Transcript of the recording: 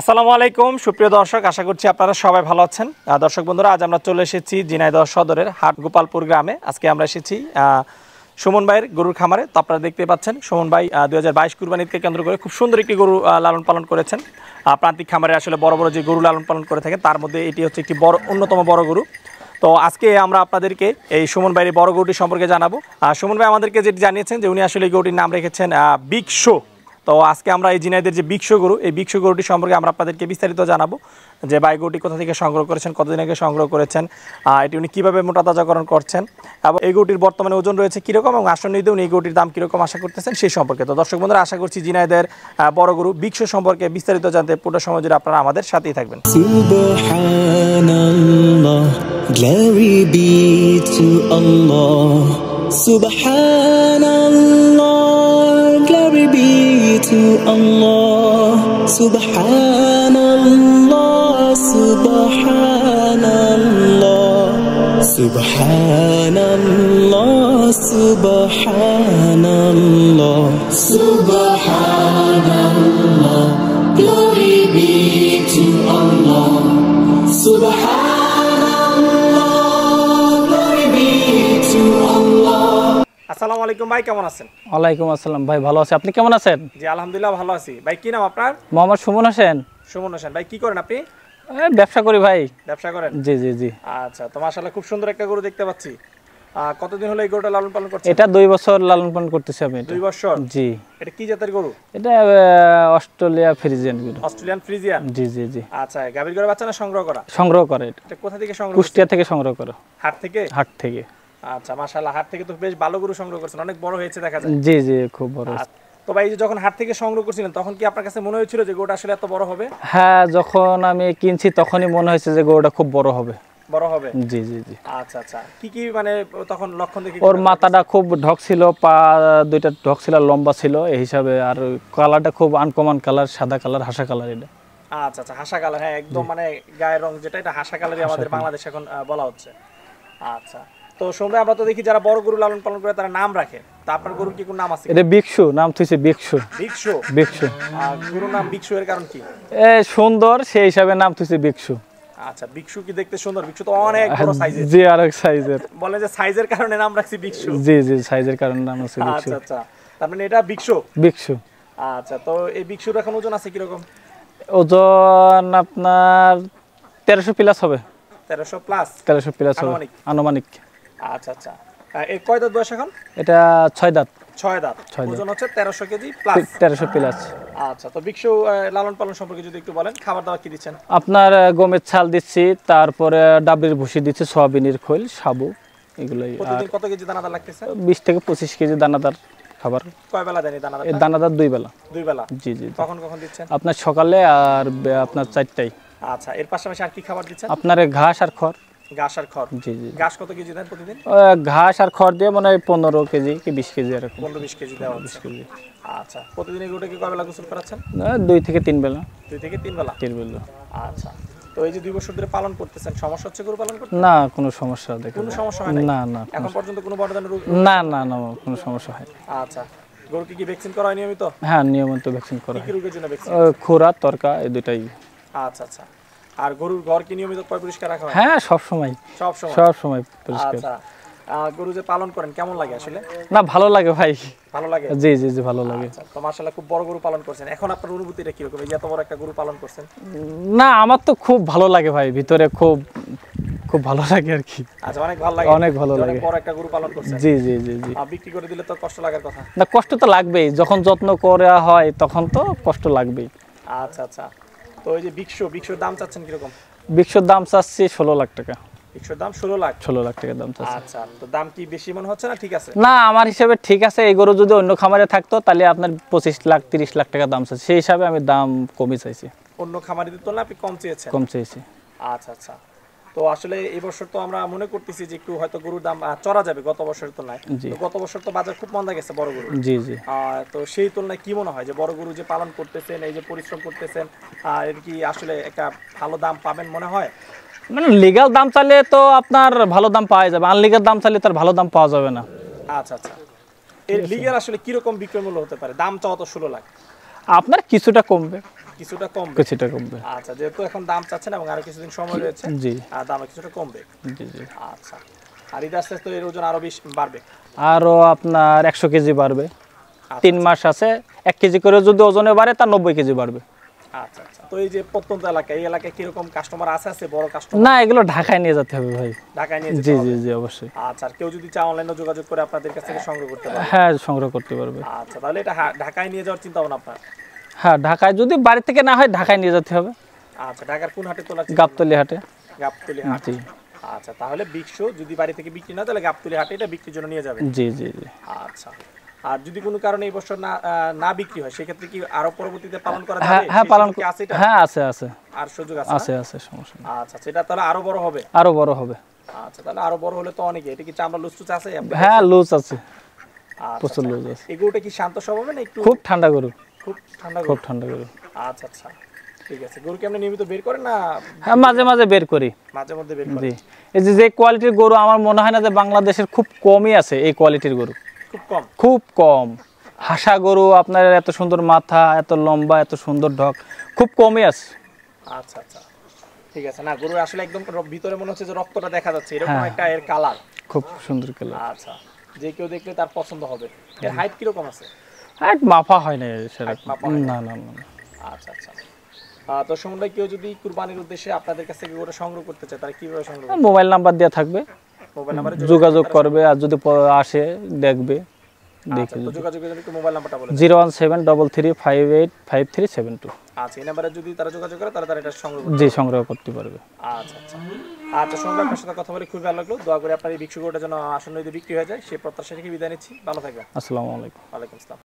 আসসালামু আলাইকুম সুপ্রিয় দর্শক আশা করছি আপনারা সবাই ভালো আছেন দর্শক বন্ধুরা আজ আমরা চলে এসেছি ঝিনাইদহ সদরের হাট গোপালপুর গ্রামে আজকে আমরা এসেছি সুমন ভাইয়ের গরুর খামারে তো আপনারা দেখতে পাচ্ছেন সুমন ভাই দু হাজার বাইশ কুরবানিদকে কেন্দ্র করে খুব সুন্দর একটি গরু লালন পালন করেছেন প্রান্তিক খামারে আসলে বড় বড় যে গরু লালন পালন করে থাকেন তার মধ্যে এটি হচ্ছে একটি বড় অন্যতম বড় গরু তো আজকে আমরা আপনাদেরকে এই সুমন ভাইয়ের বড় গরুটি সম্পর্কে জানাবো সুমন ভাই আমাদেরকে যেটি জানিয়েছেন যে উনি আসলে এই গরুটির নাম রেখেছেন বিগ শো তো আজকে আমরা এই জিনাইদের যে বিক্ষো গরু এই বিক্ষো গরুটি সম্পর্কে আমরা আপনাদেরকে বিস্তারিত জানাবো যে বাইগরুটি কোথা থেকে সংগ্রহ করেছেন কতদিন আগে সংগ্রহ করেছেন এটি উনি কীভাবে মোটা তাজাকরণ করছেন এবং এই গরুটির বর্তমানে ওজন রয়েছে কীরকম এবং আসন্নিতে উনি এই গরুটির দাম কীরকম আশা করতেছেন সেই সম্পর্কে তো দর্শক বন্ধুরা আশা করছি জিনাইদের বড় গরু বিক্ষ সম্পর্কে বিস্তারিত জানতে পুরো সময় জুড়ে আপনারা আমাদের সাথেই থাকবেন Glory be to Allah Subhanallah الله سبحان الله سبحان الله سبحان الله سبحان الله سبحان الله glory be to Allah سبحان আসসালামু আলাইকুম ভাই কেমন আছেন ওয়ালাইকুম আসসালাম ভাই ভালো আছি আপনি কেমন আছেন জি আলহামদুলিল্লাহ ভালো আছি ভাই কি নাম আপনার মোহাম্মদ সুমন হোসেন সুমন হোসেন ভাই কি করেন আপনি ব্যবসা করি ভাই ব্যবসা করেন জি জি জি আচ্ছা তো মাশাআল্লাহ খুব সুন্দর একটা গরু দেখতে পাচ্ছি কতদিন হলো এই গরুটা লালন পালন করছেন এটা দুই বছর লালন পালন করতেছি আমি দুই বছর জি এটা কি জাতের গরু এটা অস্ট্রেলিয়া ফ্রিজিয়ান গরু অস্ট্রেলিয়ান ফ্রিজিয়ান জি জি জি আচ্ছা গাভীর গরু বাচ্চা না সংগ্রহ করা সংগ্রহ করে এটা কোথা থেকে সংগ্রহ কুষ্টিয়া থেকে সংগ্রহ করে হাট থেকে হাট থেকে আচ্ছা মাশাআল্লাহ হাট থেকে তো বেশ ভালো গরু সংগ্রহ করছেন অনেক বড় হয়েছে দেখা যায় জি জি খুব বড় আচ্ছা, তো ভাই যে যখন হাট থেকে সংগ্রহ করছিলেন তখন কি আপনার কাছে মনে হয়েছিল যে গোটা আসলে এত বড় হবে হ্যাঁ যখন আমি কিনছি তখনই মনে হয়েছে যে গোটা খুব বড় হবে বড় হবে জি জি জি আচ্ছা আচ্ছা কি কি মানে তখন লক্ষণ দেখি ওর মাথাটা খুব ঢক ছিল পা দুইটা ঢক ছিল লম্বা ছিল এই হিসাবে আর কালারটা খুব আনকমন কালার সাদা কালার হাসা কালার এটা আচ্ছা আচ্ছা হাসা কালার হ্যাঁ একদম মানে গায়ের রং যেটা এটা হাসা কালারই আমাদের বাংলাদেশে এখন বলা হচ্ছে আচ্ছা তো সময় দেখি যারা বড় গরু লালন পালন করে তারা নাম রাখে তা আপনার গরুর কি কোনো নাম আছে এটা বিক্ষু নাম থইছে বিক্ষু বিক্ষু বিক্ষু গরুর নাম বিক্ষু এর কারণ কি এ সুন্দর সেই হিসাবে নাম থইছে বিক্ষু আচ্ছা বিক্ষু কি দেখতে সুন্দর বিক্ষু তো অনেক বড় সাইজের জি সাইজের বলে যে সাইজের কারণে নাম রাখছি বিক্ষু জি জি সাইজের কারণে নাম বিক্ষু আচ্ছা আচ্ছা তার মানে এটা বিক্ষু বিক্ষু আচ্ছা তো এই বিক্ষুর এখন ওজন আছে কি রকম ওজন আপনার 1300 প্লাস হবে 1300 প্লাস 1300 প্লাস হবে আনুমানিক আচ্ছা আচ্ছা এর কয় দাঁত বয়স এখন এটা ছয় দাঁত ছয় দাঁত ওজন হচ্ছে তেরোশো কেজি প্লাস তেরোশো প্লাস আচ্ছা তো বিক্ষু লালন পালন সম্পর্কে যদি একটু বলেন খাবার দাবার কি দিচ্ছেন আপনার গমের ছাল দিচ্ছি তারপরে ডাবলির ভুসি দিচ্ছি সয়াবিনের খোল সাবু এগুলোই কত কেজি দানাদার লাগতেছে বিশ থেকে পঁচিশ কেজি দানাদার খাবার কয় বেলা দেন দানাদার দানাদার দুই বেলা দুই বেলা জি জি কখন কখন দিচ্ছেন আপনার সকালে আর আপনার চারটায় আচ্ছা এর পাশাপাশি আর কি খাবার দিচ্ছেন আপনার ঘাস আর খড় ঘাস আর খড় জি জি ঘাস কত প্রতিদিন ঘাস আর খড় দিয়ে পনেরো কেজি কি বিশ কেজি পনেরো বিশ কেজি দেওয়া আচ্ছা প্রতিদিন কি করাচ্ছেন দুই থেকে তিন দুই থেকে তিন বেলা তিন আচ্ছা তো যে দুই বছর ধরে পালন করতেছেন সমস্যা হচ্ছে গরু পালন না কোনো সমস্যা কোনো সমস্যা হয় না না এখন পর্যন্ত কোনো না না না কোনো সমস্যা হয় আচ্ছা গরুকে কি ভ্যাকসিন করা হয় নিয়মিত হ্যাঁ নিয়মিত ভ্যাকসিন করা খোরা তরকা এই দুটাই আচ্ছা আচ্ছা আর গরুর ঘর কি নিয়মিত পরিষ্কার রাখা হয় হ্যাঁ সব সময় সব সময় সব সময় পরিষ্কার আচ্ছা। গরু যে পালন করেন কেমন লাগে আসলে না ভালো লাগে ভাই ভালো লাগে জি জি জি ভালো লাগে আচ্ছা, তো মাশাআল্লাহ খুব বড় গরু পালন করছেন এখন আপনার অনুভূতিটা কি রকম এই এত বড় একটা গরু পালন করছেন না আমার তো খুব ভালো লাগে ভাই ভিতরে খুব খুব ভালো লাগে আর কি আচ্ছা অনেক ভালো লাগে অনেক ভালো লাগে বড় একটা গরু পালন করছেন জি জি জি জি বিক্রি করে দিলে তো কষ্ট লাগার কথা না কষ্ট তো লাগবেই যখন যত্ন করা হয় তখন তো কষ্ট লাগবেই আচ্ছা আচ্ছা তো ওই যে বিক্ষো বিক্ষোর দাম চাচ্ছেন কিরকম বিক্ষোর দাম চাচ্ছি ষোলো লাখ টাকা বিক্ষোর দাম ষোলো লাখ ষোলো লাখ টাকা দাম চাচ্ছি আচ্ছা তো দাম কি বেশি মনে হচ্ছে না ঠিক আছে না আমার হিসাবে ঠিক আছে এই গরু যদি অন্য খামারে থাকতো তাহলে আপনার পঁচিশ লাখ তিরিশ লাখ টাকা দাম চাচ্ছি সেই হিসাবে আমি দাম কমই চাইছি অন্য খামারিদের তুলনায় আপনি কম চেয়েছেন কম চেয়েছি আচ্ছা আচ্ছা তো আসলে এই বছর তো আমরা মনে করতেছি যে একটু হয়তো গরুর দাম চড়া যাবে গত বছর তো নাই গত বছর তো বাজার খুব মন্দা গেছে বড় গরু জি জি তো সেই তুলনায় কি মনে হয় যে বড় গরু যে পালন করতেছেন এই যে পরিশ্রম করতেছেন আর কি আসলে একটা ভালো দাম পাবেন মনে হয় মানে লিগাল দাম চাইলে তো আপনার ভালো দাম পাওয়া যাবে আনলিগাল দাম চাইলে তার ভালো দাম পাওয়া যাবে না আচ্ছা আচ্ছা এর লিগাল আসলে কিরকম বিক্রয় মূল্য হতে পারে দাম চাওয়া তো ষোলো লাখ আপনার কিছুটা কমবে কিছুটা কমবে কিছুটা কমবে আচ্ছা যেহেতু এখন দাম চাচ্ছেন এবং আরো কিছুদিন সময় রয়েছে জি আর দাম কিছুটা কমবে জি জি আচ্ছা এর ওজন আরো বেশি বাড়বে আরো আপনার একশো কেজি বাড়বে আচ্ছা, তিন আচ্ছা। মাস আছে এক কেজি করে যদি ওজনে বাড়ে তার নব্বই কেজি বাড়বে আচ্ছা, আচ্ছা। তো এই যে প্রত্যন্ত এলাকা এই এলাকায় কিরকম কাস্টমার আছে আছে বড় কাস্টমার না এগুলো ঢাকায় নিয়ে যেতে হবে ভাই ঢাকায় নিয়ে জি জি জি অবশ্যই আচ্ছা আর কেউ যদি চায় অনলাইনে যোগাযোগ করে আপনাদের কাছ থেকে সংগ্রহ করতে পারবে হ্যাঁ সংগ্রহ করতে পারবে আচ্ছা তাহলে এটা ঢাকায় নিয়ে যাওয়ার চিন্তা ভাবনা আপনার হ্যাঁ ঢাকায় যদি বাড়ি থেকে না হয় ঢাকায় নিয়ে যেতে হবে আচ্ছা ঢাকার কোন হাটে হাটে আচ্ছা তাহলে থেকে বিক্রি তাহলে হাটে এটা বিক্রির জন্য আচ্ছা। যদি কোনো কারণে এই বছর না বিক্রি হয় সেক্ষেত্রে পরবর্তীতে পালন করা হ্যাঁ, হ্যাঁ পালন আছে হ্যাঁ আছে আছে আর সুযোগ আছে আছে আচ্ছা সেটা তাহলে আরো বড় হবে আরো বড় হবে আচ্ছা তাহলে আরো বড় হলে তো অনেকে এটা আছে হ্যাঁ লুজ আছে আচ্ছা, আচ্ছা। কি শান্ত না একটু খুব ঠান্ডা গরু খুব ঠান্ডা খুব ঠান্ডা গরু আচ্ছা আচ্ছা ঠিক আছে গরু কি আপনি নিয়মিত বের করেন না হ্যাঁ মাঝে মাঝে বের করি মাঝে মধ্যে বের করি এই যে যে কোয়ালিটির গরু আমার মনে হয় না যে বাংলাদেশের খুব কমই আছে এই কোয়ালিটির গরু খুব কম খুব কম হাসা গরু আপনার এত সুন্দর মাথা এত লম্বা এত সুন্দর ঢক খুব কমই আছে আচ্ছা আচ্ছা ঠিক আছে না গরুর আসলে একদম ভিতরে মনে হচ্ছে যে রক্তটা দেখা যাচ্ছে এরকম হ্যাঁ। একটা এর কালার খুব সুন্দর কালার আচ্ছা যে কেউ দেখলে তার পছন্দ হবে এর হাইট কিরকম আছে এক মাফা হয় না না না না আচ্ছা আচ্ছা, আচ্ছা। কেউ যদি কুরবানির উদ্দেশ্যে আপনাদের কাছে গরুটা সংগ্রহ করতে চায় তারা কিভাবে সংগ্রহ মোবাইল নাম্বার দেওয়া থাকবে মোবাইল নাম্বারে যোগাযোগ করবে আর যদি আসে দেখবে আচ্ছা, দেখে মোবাইল নাম্বারটা বলে এই যদি তারা যোগাযোগ করে তারা তারা এটা সংগ্রহ সংগ্রহ করতে পারবে আচ্ছা আচ্ছা আচ্ছা সাথে কথা বলে খুব ভালো লাগলো আপনার যেন আসন্ন বিক্রি হয়ে যায় সে প্রত্যাশা বিদায় নিচ্ছি ভালো থাকবেন আসসালাম